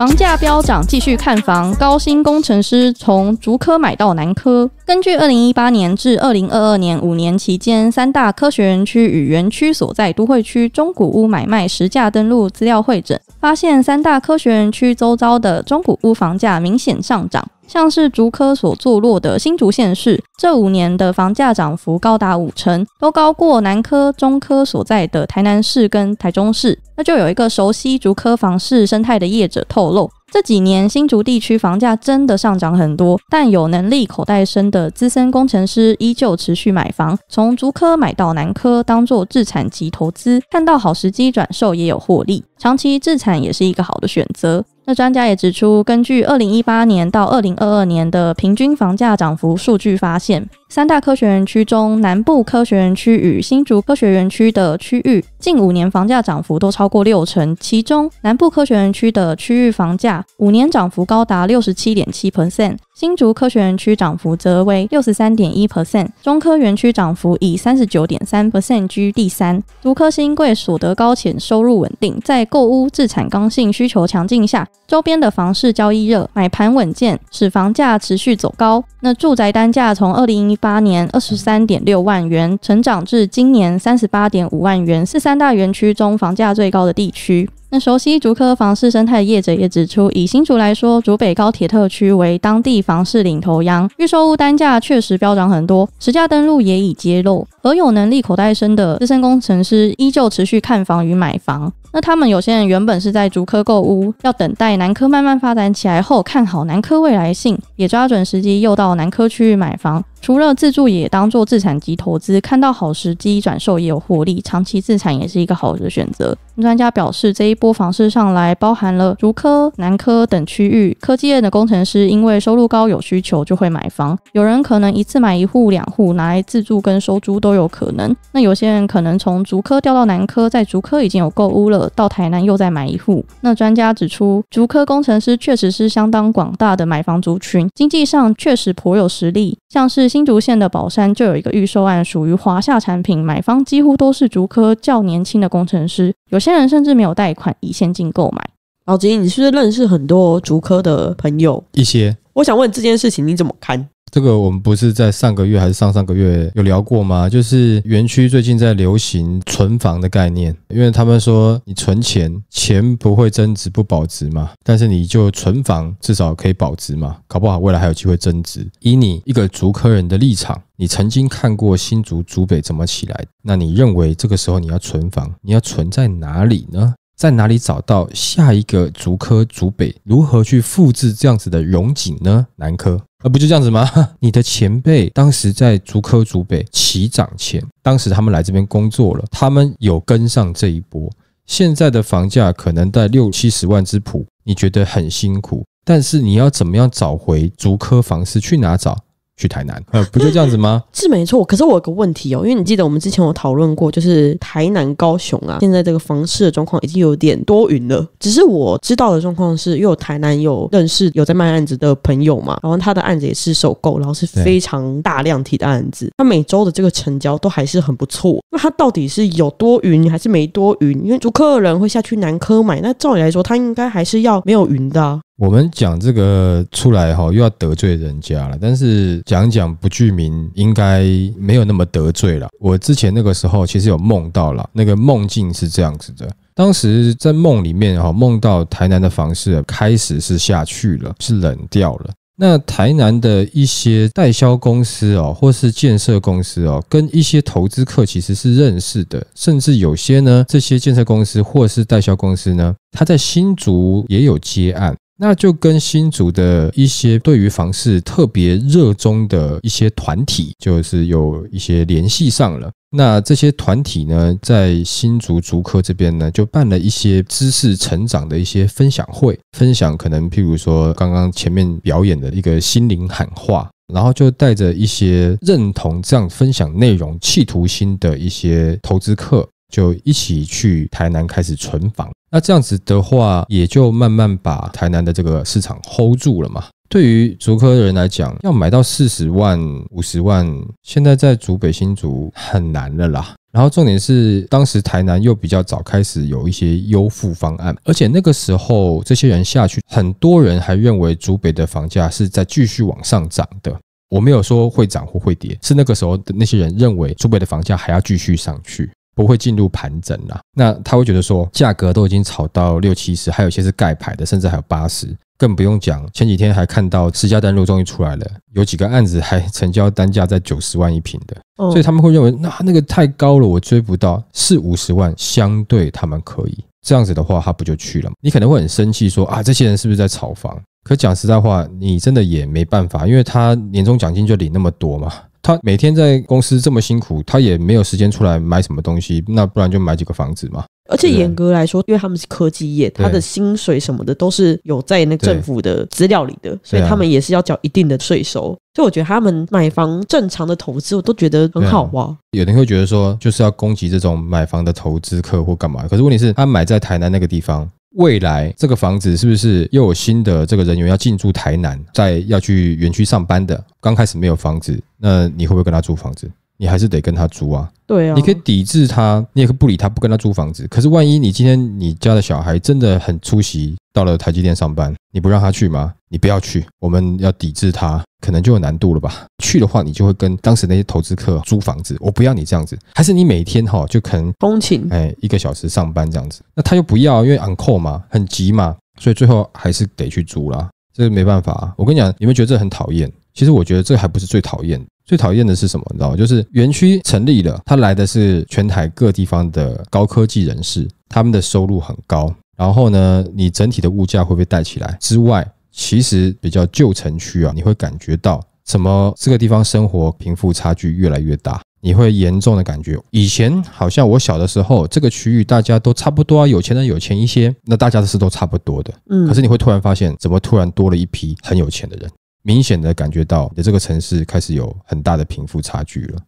房价飙涨，继续看房。高薪工程师从竹科买到南科。根据二零一八年至二零二二年五年期间，三大科学园区与园区所在都会区中古屋买卖实价登录资料会诊，发现三大科学园区周遭的中古屋房价明显上涨。像是竹科所坐落的新竹县市，这五年的房价涨幅高达五成，都高过南科、中科所在的台南市跟台中市。那就有一个熟悉竹科房市生态的业者透露，这几年新竹地区房价真的上涨很多，但有能力口袋深的资深工程师依旧持续买房，从竹科买到南科，当做自产及投资，看到好时机转售也有获利，长期自产也是一个好的选择。那专家也指出，根据二零一八年到二零二二年的平均房价涨幅数据发现。三大科学园区中，南部科学园区与新竹科学园区的区域近五年房价涨幅都超过六成，其中南部科学园区的区域房价五年涨幅高达六十七点七 percent，新竹科学园区涨幅则为六十三点一 percent，中科园区涨幅以三十九点三 percent 居第三。都科新贵所得高浅，收入稳定，在购屋自产刚性需求强劲下。周边的房市交易热，买盘稳健，使房价持续走高。那住宅单价从二零一八年二十三点六万元成长至今年三十八点五万元，是三大园区中房价最高的地区。那熟悉竹科房市生态的业者也指出，以新竹来说，竹北高铁特区为当地房市领头羊，预售屋单价确实飙涨很多，实价登录也已揭露。而有能力口袋深的资深工程师，依旧持续看房与买房。那他们有些人原本是在竹科购物，要等待南科慢慢发展起来后，看好南科未来性，也抓准时机又到南科区域买房。除了自住，也当做自产及投资，看到好时机转售也有获利，长期自产也是一个好的选择。专家表示，这一波房市上来包含了竹科、南科等区域，科技业的工程师因为收入高、有需求，就会买房。有人可能一次买一户、两户，拿来自住跟收租都有可能。那有些人可能从竹科调到南科，在竹科已经有购屋了，到台南又再买一户。那专家指出，竹科工程师确实是相当广大的买房族群，经济上确实颇有实力，像是。新竹县的宝山就有一个预售案，属于华夏产品，买方几乎都是竹科较年轻的工程师，有些人甚至没有贷款，以现金购买。老吉，你是不是认识很多竹科的朋友？一些，我想问这件事情你怎么看？这个我们不是在上个月还是上上个月有聊过吗？就是园区最近在流行存房的概念，因为他们说你存钱，钱不会增值不保值嘛，但是你就存房，至少可以保值嘛，搞不好未来还有机会增值。以你一个足科人的立场，你曾经看过新竹、竹北怎么起来？那你认为这个时候你要存房，你要存在哪里呢？在哪里找到下一个足科、竹北，如何去复制这样子的荣景呢？南科。啊，不就这样子吗？你的前辈当时在竹科、竹北起涨前，当时他们来这边工作了，他们有跟上这一波。现在的房价可能在六七十万之谱，你觉得很辛苦，但是你要怎么样找回竹科房市？去哪找？去台南，呃，不就这样子吗？是没错，可是我有个问题哦，因为你记得我们之前有讨论过，就是台南、高雄啊，现在这个房市的状况已经有点多云了。只是我知道的状况是，因为台南有认识有在卖案子的朋友嘛，然后他的案子也是首购，然后是非常大量提的案子，他每周的这个成交都还是很不错。那他到底是有多云还是没多云？因为租客人会下去南科买，那照理来说，他应该还是要没有云的。我们讲这个出来哈，又要得罪人家了。但是讲讲不具名，应该没有那么得罪了。我之前那个时候其实有梦到了，那个梦境是这样子的：当时在梦里面哈，梦到台南的房市开始是下去了，是冷掉了。那台南的一些代销公司哦，或是建设公司哦，跟一些投资客其实是认识的，甚至有些呢，这些建设公司或是代销公司呢，他在新竹也有接案。那就跟新竹的一些对于房市特别热衷的一些团体，就是有一些联系上了。那这些团体呢，在新竹竹科这边呢，就办了一些知识成长的一些分享会，分享可能譬如说刚刚前面表演的一个心灵喊话，然后就带着一些认同这样分享内容企图心的一些投资客。就一起去台南开始存房，那这样子的话，也就慢慢把台南的这个市场 hold 住了嘛。对于科的人来讲，要买到四十万、五十万，现在在竹北新竹很难了啦。然后重点是，当时台南又比较早开始有一些优付方案，而且那个时候这些人下去，很多人还认为竹北的房价是在继续往上涨的。我没有说会涨或会跌，是那个时候的那些人认为竹北的房价还要继续上去。不会进入盘整啦。那他会觉得说价格都已经炒到六七十，还有一些是盖牌的，甚至还有八十，更不用讲前几天还看到私家单路终于出来了，有几个案子还成交单价在九十万一平的，所以他们会认为那那个太高了，我追不到四五十万，相对他们可以这样子的话，他不就去了吗？你可能会很生气说啊，这些人是不是在炒房？可讲实在话，你真的也没办法，因为他年终奖金就领那么多嘛。他每天在公司这么辛苦，他也没有时间出来买什么东西，那不然就买几个房子嘛。而且严格来说，因为他们是科技业，他的薪水什么的都是有在那政府的资料里的，所以他们也是要缴一定的税收。所以我觉得他们买房正常的投资，我都觉得很好哇。有人会觉得说，就是要攻击这种买房的投资客或干嘛？可是问题是，他买在台南那个地方。未来这个房子是不是又有新的这个人员要进驻台南，在要去园区上班的，刚开始没有房子，那你会不会跟他租房子？你还是得跟他租啊，对啊，你可以抵制他，你也可以不理他，不跟他租房子。可是万一你今天你家的小孩真的很出席到了台积电上班，你不让他去吗？你不要去，我们要抵制他，可能就有难度了吧？去的话，你就会跟当时那些投资客租房子，我不要你这样子。还是你每天哈就可能通勤，哎，一个小时上班这样子，那他又不要，因为 uncle 嘛，很急嘛，所以最后还是得去租啦。这个没办法。我跟你讲，有没有觉得这很讨厌？其实我觉得这还不是最讨厌。最讨厌的是什么？你知道，就是园区成立了，他来的是全台各地方的高科技人士，他们的收入很高。然后呢，你整体的物价会被带起来。之外，其实比较旧城区啊，你会感觉到什么？这个地方生活贫富差距越来越大，你会严重的感觉。以前好像我小的时候，这个区域大家都差不多，啊，有钱人有钱一些，那大家的事都差不多的。嗯。可是你会突然发现，怎么突然多了一批很有钱的人？明显的感觉到你这个城市开始有很大的贫富差距了，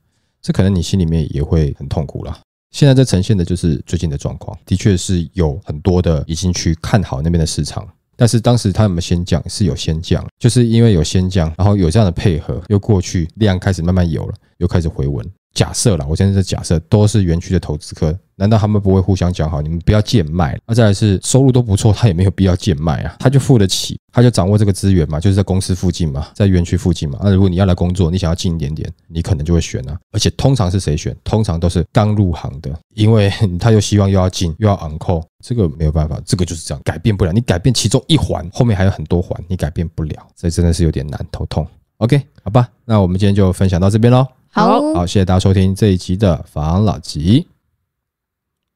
这可能你心里面也会很痛苦啦。现在这呈现的就是最近的状况，的确是有很多的已经去看好那边的市场，但是当时他们先降是有先降，就是因为有先降，然后有这样的配合，又过去量开始慢慢有了，又开始回稳。假设了，我现在是假设，都是园区的投资客，难道他们不会互相讲好？你们不要贱卖。那再来是收入都不错，他也没有必要贱卖啊，他就付得起，他就掌握这个资源嘛，就是在公司附近嘛，在园区附近嘛。那如果你要来工作，你想要近一点点，你可能就会选啊。而且通常是谁选？通常都是刚入行的，因为他又希望又要近又要昂扣，这个没有办法，这个就是这样，改变不了。你改变其中一环，后面还有很多环，你改变不了，所以真的是有点难，头痛。OK，好吧，那我们今天就分享到这边喽。好好，谢谢大家收听这一集的防老集，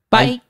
拜。